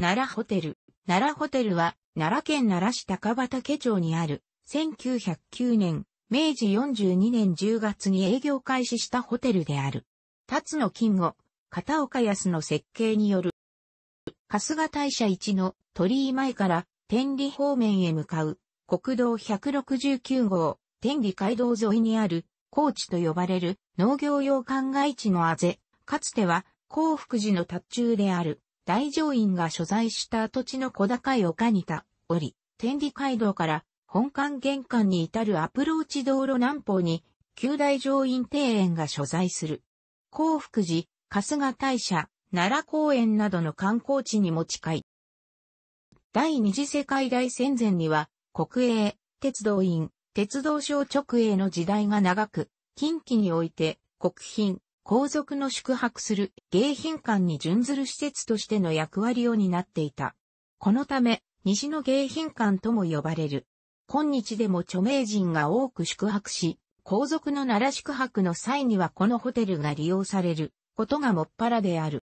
奈良ホテル。奈良ホテルは、奈良県奈良市高畑町にある、1909年、明治42年10月に営業開始したホテルである。辰野金吾、片岡康の設計による、春日大社一の鳥居前から天理方面へ向かう国道169号天理街道沿いにある高地と呼ばれる農業用灌漑地のあぜ、かつては幸福寺の達中である大乗院が所在した跡地の小高い丘にた、おり、天理街道から本館玄関に至るアプローチ道路南方に、旧大乗院庭園が所在する。幸福寺、春日大社、奈良公園などの観光地にも近い。第二次世界大戦前には、国営、鉄道院、鉄道省直営の時代が長く、近畿において、国賓、皇族の宿泊する迎賓館に準ずる施設としての役割を担っていた。このため、西の迎賓館とも呼ばれる。今日でも著名人が多く宿泊し、皇族の奈良宿泊の際にはこのホテルが利用されることがもっぱらである。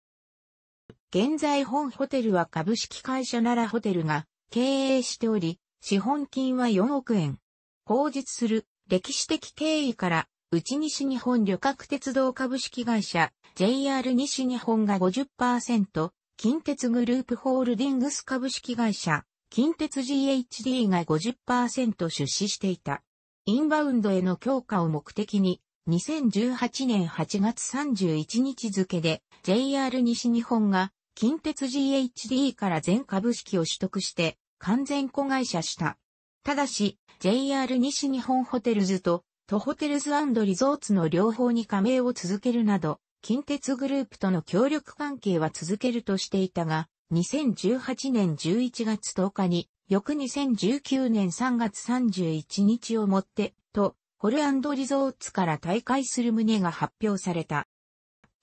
現在本ホテルは株式会社奈良ホテルが経営しており、資本金は4億円。後述する歴史的経緯から内西日本旅客鉄道株式会社 JR 西日本が50%、近鉄グループホールディングス株式会社近鉄 GHD が50%出資していた。インバウンドへの強化を目的に、2018年8月31日付で JR 西日本が近鉄 GHD から全株式を取得して完全子会社した。ただし、JR 西日本ホテルズととホテルズリゾーツの両方に加盟を続けるなど、近鉄グループとの協力関係は続けるとしていたが、2018年11月10日に、翌2019年3月31日をもって、と、ホルリゾーツから退会する旨が発表された。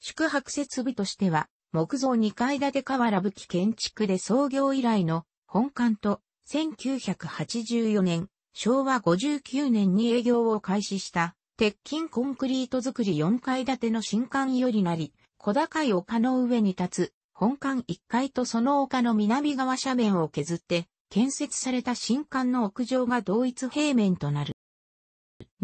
宿泊設備としては、木造2階建て瓦吹建築で創業以来の本館と1984年昭和59年に営業を開始した鉄筋コンクリート作り4階建ての新館よりなり、小高い丘の上に立つ本館1階とその丘の南側斜面を削って建設された新館の屋上が同一平面となる。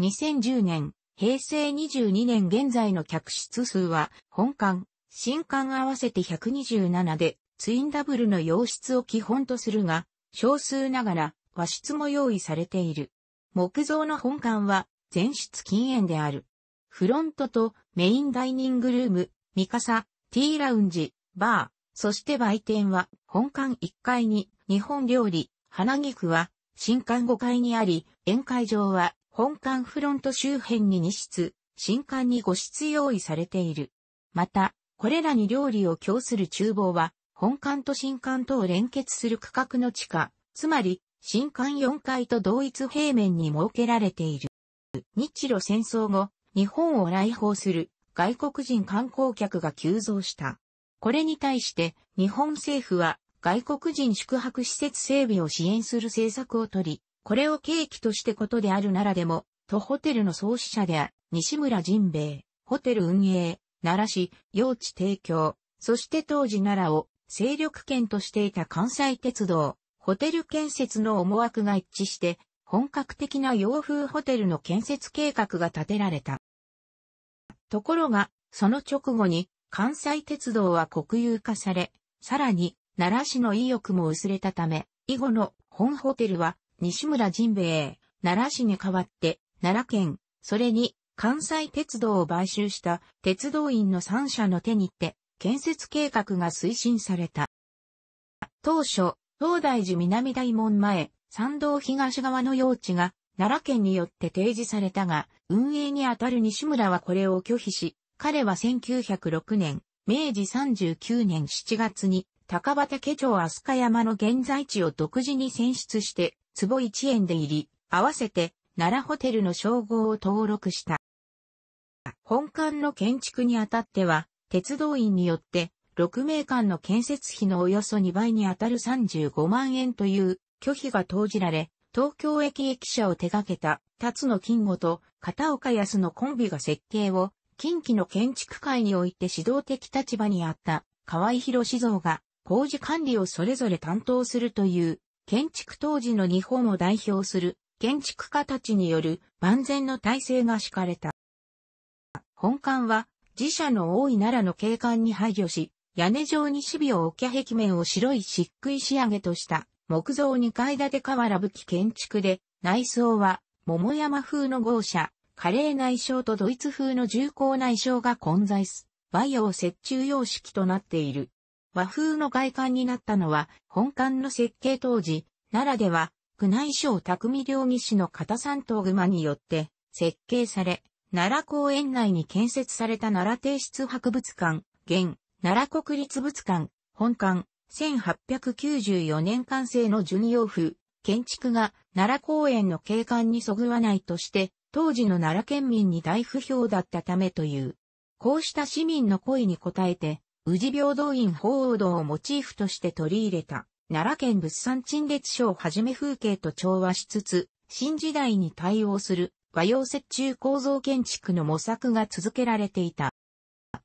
2010年、平成22年現在の客室数は本館、新館合わせて127でツインダブルの洋室を基本とするが、少数ながら和室も用意されている。木造の本館は全室禁煙である。フロントとメインダイニングルーム、ミカサ、ーラウンジ、バー、そして売店は本館1階に日本料理、花菊は新館5階にあり、宴会場は本館フロント周辺に2室、新館に5室用意されている。また、これらに料理を供する厨房は本館と新館とを連結する区画の地下、つまり新館4階と同一平面に設けられている。日露戦争後、日本を来訪する外国人観光客が急増した。これに対して日本政府は外国人宿泊施設整備を支援する政策をとり、これを契機としてことであるならでも、都ホテルの創始者であ、る西村仁兵衛、ホテル運営、奈良市、用地提供、そして当時奈良を勢力圏としていた関西鉄道、ホテル建設の思惑が一致して、本格的な洋風ホテルの建設計画が立てられた。ところが、その直後に、関西鉄道は国有化され、さらに、奈良市の意欲も薄れたため、以後の本ホテルは、西村人兵衛、奈良市に代わって、奈良県、それに、関西鉄道を買収した鉄道員の3社の手にて、建設計画が推進された。当初、東大寺南大門前、参道東側の用地が、奈良県によって提示されたが、運営にあたる西村はこれを拒否し、彼は1906年、明治39年7月に、高畑町飛鳥山の現在地を独自に選出して、坪1円で入り、合わせて、奈良ホテルの称号を登録した。本館の建築にあたっては、鉄道員によって6名間の建設費のおよそ2倍にあたる35万円という拒否が投じられ、東京駅駅舎を手掛けた、辰野金吾と片岡康のコンビが設計を、近畿の建築界において指導的立場にあった河合博志像が工事管理をそれぞれ担当するという建築当時の日本を代表する建築家たちによる万全の体制が敷かれた。本館は自社の大井奈良の景観に配慮し屋根状に守備を置き壁面を白い漆喰仕上げとした木造2階建て瓦武器建築で、内装は桃山風の豪舎、華麗内装とドイツ風の重厚内装が混在す。和洋折衷様式となっている。和風の外観になったのは、本館の設計当時、奈良では、宮内省匠両義士の片三頭熊によって設計され、奈良公園内に建設された奈良帝室博物館、現、奈良国立仏館、本館、1894年完成の巡洋風、建築が奈良公園の景観にそぐわないとして、当時の奈良県民に大不評だったためという。こうした市民の声に応えて、宇治平等院鳳凰堂をモチーフとして取り入れた、奈良県物産陳列所をはじめ風景と調和しつつ、新時代に対応する和洋折衷構造建築の模索が続けられていた。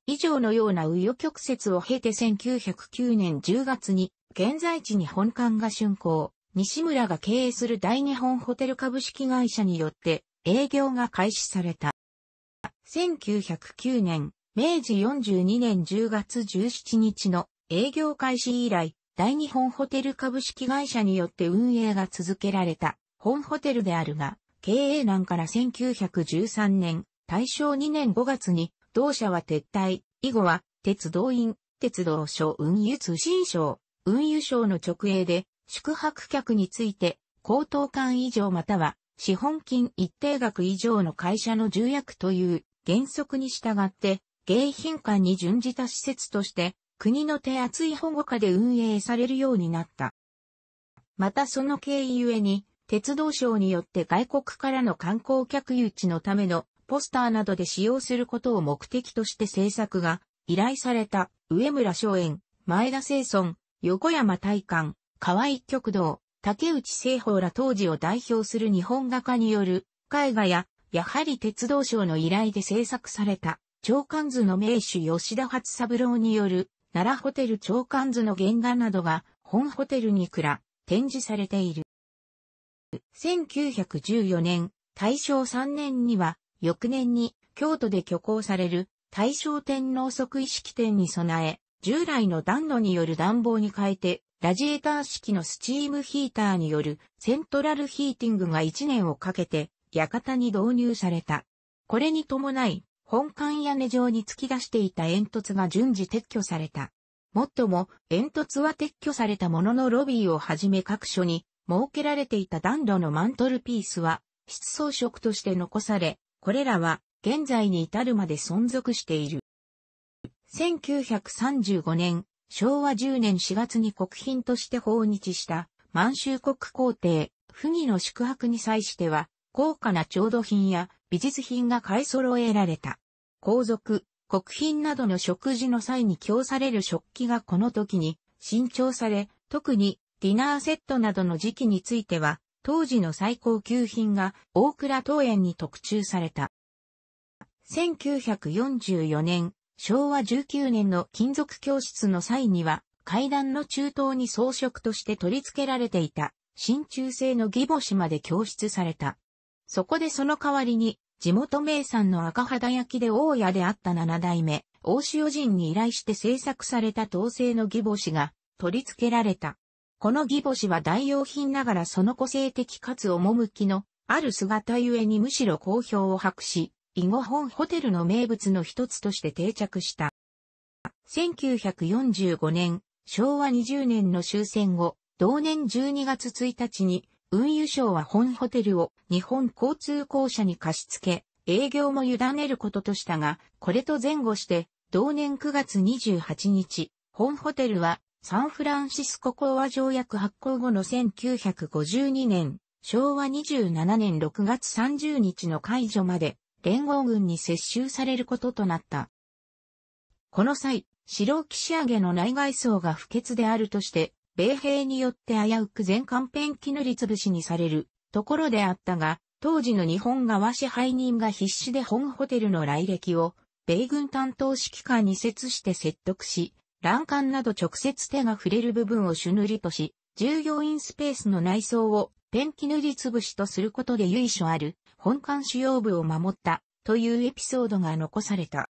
以上のような右与曲折を経て1909年10月に、現在地に本館が竣工、西村が経営する大日本ホテル株式会社によって、営業が開始された。1909年、明治42年10月17日の営業開始以来、大日本ホテル株式会社によって運営が続けられた本ホテルであるが、経営難から1913年、大正2年5月に同社は撤退、以後は、鉄道院、鉄道省運輸通信省、運輸省の直営で、宿泊客について、高等間以上または、資本金一定額以上の会社の重役という原則に従って、迎賓館に準じた施設として、国の手厚い保護下で運営されるようになった。またその経緯ゆえに、鉄道省によって外国からの観光客誘致のためのポスターなどで使用することを目的として制作が依頼された上村松園、前田清村、横山大観、河合極道、竹内清法ら当時を代表する日本画家による絵画ややはり鉄道省の依頼で制作された長官図の名手吉田初三郎による奈良ホテル長官図の原画などが本ホテルに蔵、展示されている。1914年、大正3年には翌年に京都で挙行される大正天皇即位式典に備え、従来の暖炉による暖房に変えて、ラジエーター式のスチームヒーターによるセントラルヒーティングが1年をかけて、館に導入された。これに伴い、本館屋根上に突き出していた煙突が順次撤去された。もっとも、煙突は撤去されたもののロビーをはじめ各所に設けられていた暖炉のマントルピースは、室装飾として残され、これらは現在に至るまで存続している。1935年、昭和10年4月に国賓として訪日した満州国皇帝、溥儀の宿泊に際しては、高価な調度品や美術品が買い揃えられた。皇族、国賓などの食事の際に供される食器がこの時に新調され、特にディナーセットなどの時期については当時の最高級品が大倉桃園に特注された。1944年、昭和19年の金属教室の際には、階段の中東に装飾として取り付けられていた、真鍮製のギボシまで供出された。そこでその代わりに、地元名産の赤肌焼きで大家であった七代目、大塩人に依頼して制作された陶製のギボシが取り付けられた。このギボシは代用品ながらその個性的かつ趣のある姿ゆえにむしろ好評を博し、囲碁本ホテルの名物の一つとして定着した。1945年、昭和20年の終戦後、同年12月1日に、運輸省は本ホテルを日本交通公社に貸し付け、営業も委ねることとしたが、これと前後して、同年9月28日、本ホテルはサンフランシスコ講和条約発行後の1952年、昭和27年6月30日の解除まで連合軍に接収されることとなった。この際、白仕上げの内外層が不潔であるとして、米兵によって危うく全艦編機塗りつぶしにされるところであったが、当時の日本側支配人が必死で本ホテルの来歴を、米軍担当指揮官に説して説得し、欄干など直接手が触れる部分を朱塗りとし、従業員スペースの内装をペンキ塗りつぶしとすることで由緒ある本館主要部を守ったというエピソードが残された。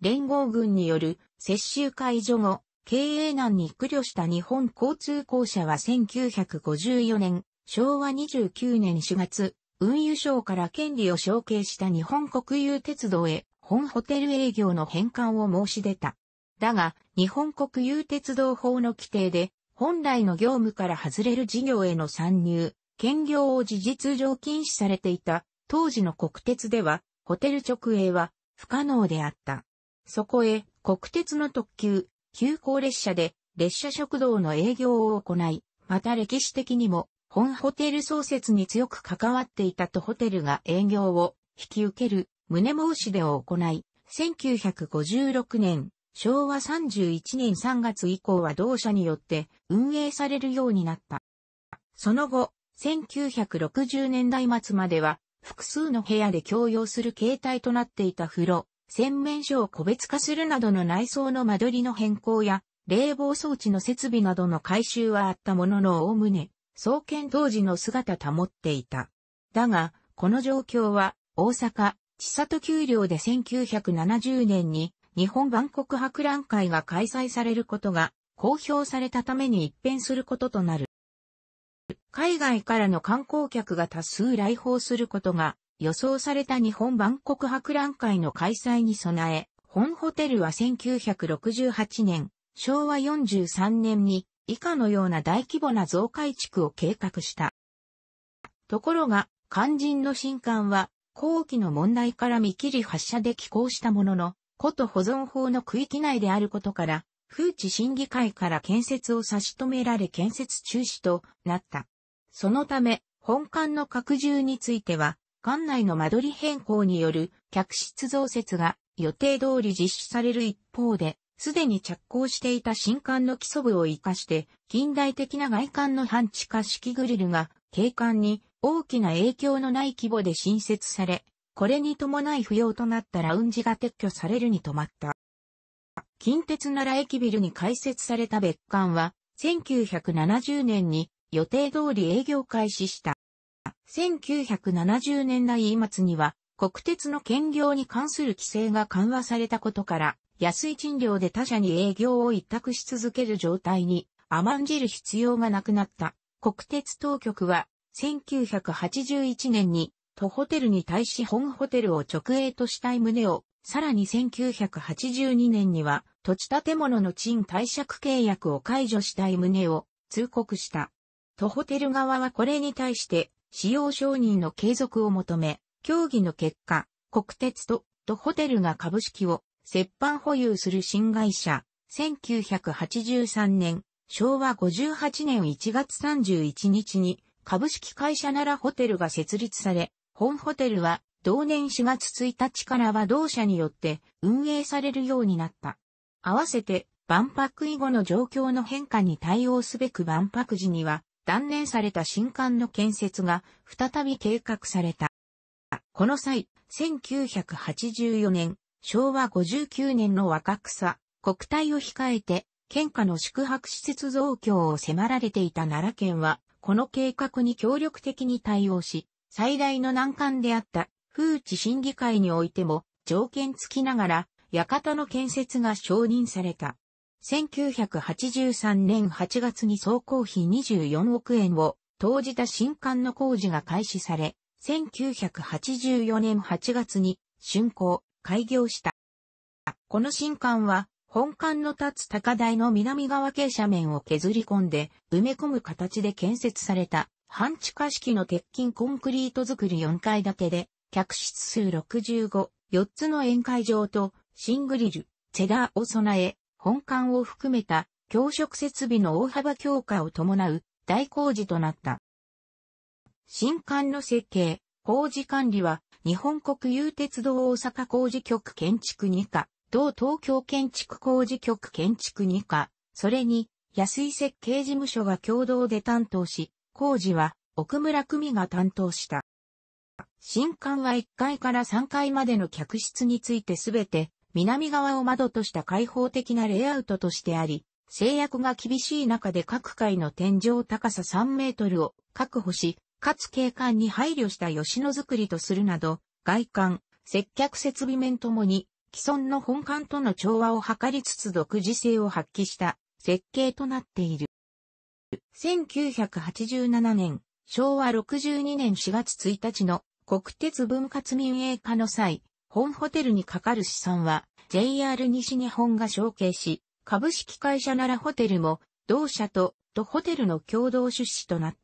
連合軍による接収解除後、経営難に苦慮した日本交通公社は1954年、昭和29年4月、運輸省から権利を承継した日本国有鉄道へ本ホテル営業の返還を申し出た。だが、日本国有鉄道法の規定で、本来の業務から外れる事業への参入、兼業を事実上禁止されていた、当時の国鉄では、ホテル直営は不可能であった。そこへ、国鉄の特急、急行列車で、列車食堂の営業を行い、また歴史的にも、本ホテル創設に強く関わっていたとホテルが営業を引き受ける、胸申し出を行い、1956年、昭和31年3月以降は同社によって運営されるようになった。その後、1960年代末までは複数の部屋で共用する形態となっていた風呂、洗面所を個別化するなどの内装の間取りの変更や冷房装置の設備などの改修はあったもののおおむね、創建当時の姿保っていた。だが、この状況は大阪、千里丘陵で1970年に日本万国博覧会が開催されることが公表されたために一変することとなる。海外からの観光客が多数来訪することが予想された日本万国博覧会の開催に備え、本ホテルは1968年、昭和43年に以下のような大規模な増改築を計画した。ところが、肝心の新館は、後期の問題から見切り発射で寄港したものの、古都保存法の区域内であることから、風致審議会から建設を差し止められ建設中止となった。そのため、本館の拡充については、館内の間取り変更による客室増設が予定通り実施される一方で、すでに着工していた新館の基礎部を活かして、近代的な外観の半地下式グリルが、景観に大きな影響のない規模で新設され、これに伴い不要となったラウンジが撤去されるに止まった。近鉄奈良駅ビルに開設された別館は、1970年に予定通り営業開始した。1970年代末には、国鉄の兼業に関する規制が緩和されたことから、安い賃料で他社に営業を委託し続ける状態に甘んじる必要がなくなった。国鉄当局は1981年に都ホテルに対し本ホテルを直営としたい旨を、さらに1982年には土地建物の賃貸借契約を解除したい旨を通告した。都ホテル側はこれに対して使用承認の継続を求め、協議の結果、国鉄と都ホテルが株式を折半保有する新会社、1983年、昭和58年1月31日に株式会社ならホテルが設立され、本ホテルは同年4月1日からは同社によって運営されるようになった。合わせて万博以後の状況の変化に対応すべく万博時には断念された新館の建設が再び計画された。この際、1984年、昭和59年の若草、国体を控えて、県下の宿泊施設増強を迫られていた奈良県は、この計画に協力的に対応し、最大の難関であった風知審議会においても条件付きながら館の建設が承認された。1983年8月に総工費24億円を投じた新館の工事が開始され、1984年8月に竣工、開業した。この新館は本館の立つ高台の南側傾斜面を削り込んで埋め込む形で建設された半地下式の鉄筋コンクリート造り4階建てで、客室数65、4つの宴会場と、シングリル、チェダーを備え、本館を含めた、教職設備の大幅強化を伴う大工事となった。新館の設計、工事管理は、日本国有鉄道大阪工事局建築2課、同東京建築工事局建築2課、それに、安井設計事務所が共同で担当し、工事は奥村組が担当した。新館は1階から3階までの客室についてすべて南側を窓とした開放的なレイアウトとしてあり、制約が厳しい中で各階の天井高さ3メートルを確保し、かつ景観に配慮した吉野造りとするなど、外観、接客設備面ともに、既存の本館との調和を図りつつ独自性を発揮した設計となっている。1987年、昭和62年4月1日の国鉄分割民営化の際、本ホテルにかかる資産は JR 西日本が承継し、株式会社奈良ホテルも同社ととホテルの共同出資となっ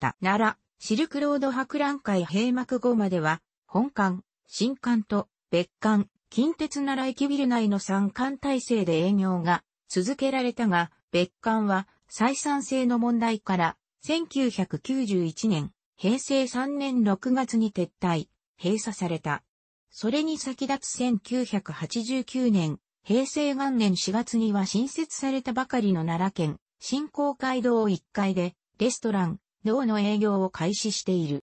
た。奈良、シルクロード博覧会閉幕後までは、本館、新館と別館、近鉄奈良駅ビル内の3館体制で営業が続けられたが、別館は採算性の問題から、1991年、平成3年6月に撤退、閉鎖された。それに先立つ1989年、平成元年4月には新設されたばかりの奈良県、新公会堂1階で、レストラン、脳の営業を開始している。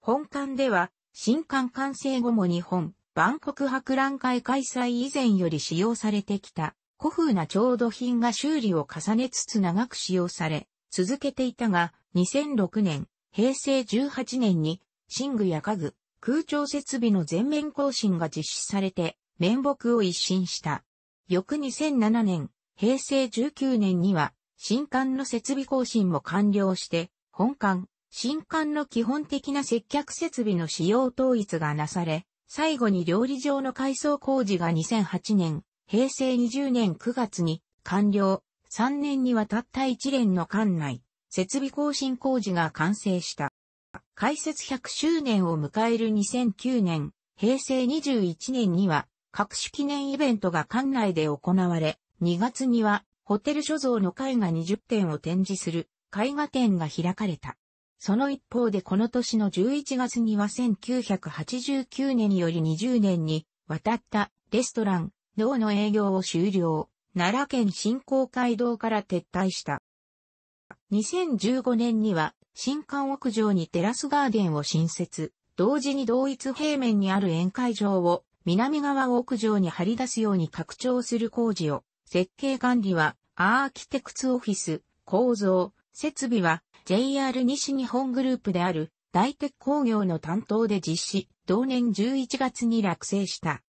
本館では、新館完成後も日本、万国博覧会開催以前より使用されてきた、古風な調度品が修理を重ねつつ長く使用され、続けていたが、2006年、平成18年に、寝具や家具、空調設備の全面更新が実施されて、面目を一新した。翌2007年、平成19年には、新館の設備更新も完了して、本館、新館の基本的な接客設備の使用統一がなされ、最後に料理場の改装工事が2008年、平成20年9月に完了、3年にわたった一連の館内、設備更新工事が完成した。開設100周年を迎える2009年、平成21年には、各種記念イベントが館内で行われ、2月には、ホテル所蔵の絵画20点を展示する絵画展が開かれた。その一方でこの年の11月には1989年より20年に渡ったレストラン、脳の営業を終了、奈良県新港街道から撤退した。2015年には、新館屋上にテラスガーデンを新設、同時に同一平面にある宴会場を南側屋上に張り出すように拡張する工事を、設計管理はアーキテクツオフィス、構造、設備は JR 西日本グループである大鉄工業の担当で実施、同年11月に落成した。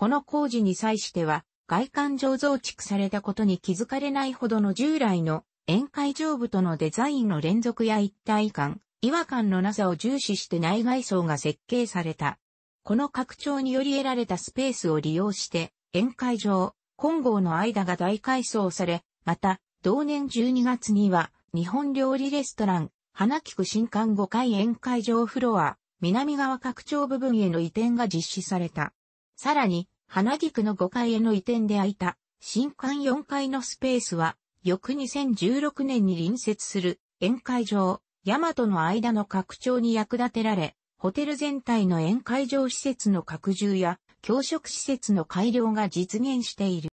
この工事に際しては、外観上増築されたことに気づかれないほどの従来の宴会上部とのデザインの連続や一体感、違和感のなさを重視して内外装が設計された。この拡張により得られたスペースを利用して、宴会場、混合の間が大改装され、また、同年12月には、日本料理レストラン、花菊新館5階宴会場フロア、南側拡張部分への移転が実施された。さらに、花菊の5階への移転で空いた新館4階のスペースは、翌2016年に隣接する宴会場、大和の間の拡張に役立てられ、ホテル全体の宴会場施設の拡充や、教職施設の改良が実現している。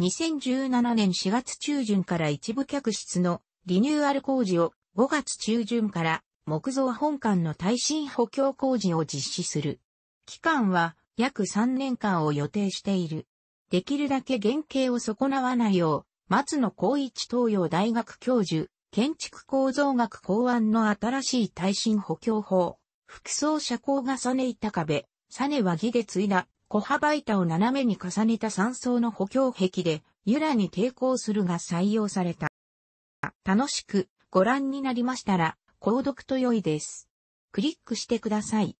2017年4月中旬から一部客室のリニューアル工事を5月中旬から木造本館の耐震補強工事を実施する。期間は約3年間を予定している。できるだけ原型を損なわないよう、松野光一東洋大学教授、建築構造学考案の新しい耐震補強法、複層車高がサネ板壁、サネは木で継いだ、小幅板を斜めに重ねた3層の補強壁で、由らに抵抗するが採用された。楽しくご覧になりましたら、購読と良いです。クリックしてください。